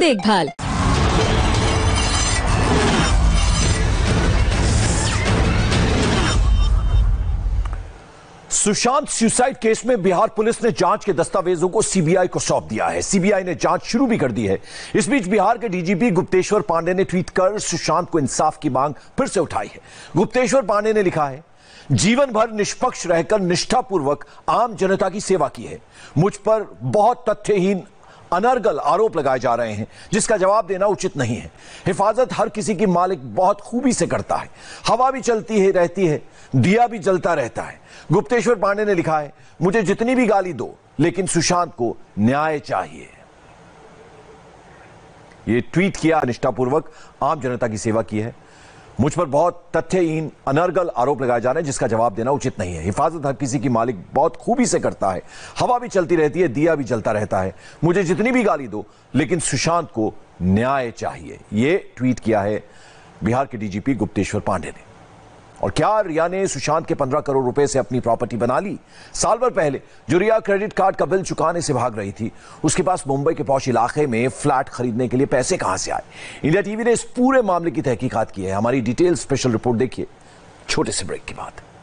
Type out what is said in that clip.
देखभाल Sushant suicide case में Bihar police ने जांच के दस्तावेजों को सीबीआई को सौंप दिया है सीबीआई ने जांच शुरू भी कर दी है इस बीच बिहार के डीजीपी गुप्तेश्वर पांडे ने ट्वीट कर सुशांत को इंसाफ की मांग फिर से उठाई है गुप्तेश्वर पांडे ने लिखा है जीवन भर निष्पक्ष रहकर निष्ठापूर्वक आम जनता की सेवा की है मुझ पर बहुत तथ्यहीन अनर्गल आरोप लगाए जा रहे हैं जिसका जवाब देना उचित नहीं है हिफाजत हर किसी की मालिक बहुत खूबी से करता है हवा भी चलती है रहती है दिया भी जलता रहता है गुप्तेश्वर पांडे ने लिखा है मुझे जितनी भी गाली दो लेकिन सुशांत को न्याय चाहिए ये ट्वीट किया निष्ठापूर्वक आम जनता की सेवा की है मुझ पर बहुत तथ्यहीन अनर्गल आरोप लगाए जा रहे हैं जिसका जवाब देना उचित नहीं है हिफाजत हर किसी की मालिक बहुत खूबी से करता है हवा भी चलती रहती है दिया भी जलता रहता है मुझे जितनी भी गाली दो लेकिन सुशांत को न्याय चाहिए ये ट्वीट किया है बिहार के डीजीपी गुप्तेश्वर पांडे ने और क्या रिया ने सुशांत के पंद्रह करोड़ रुपए से अपनी प्रॉपर्टी बना ली साल भर पहले जो रिया क्रेडिट कार्ड का बिल चुकाने से भाग रही थी उसके पास मुंबई के पौष इलाके में फ्लैट खरीदने के लिए पैसे कहां से आए इंडिया टीवी ने इस पूरे मामले की तहकीकात की है हमारी डिटेल स्पेशल रिपोर्ट देखिए छोटे से ब्रेक की बात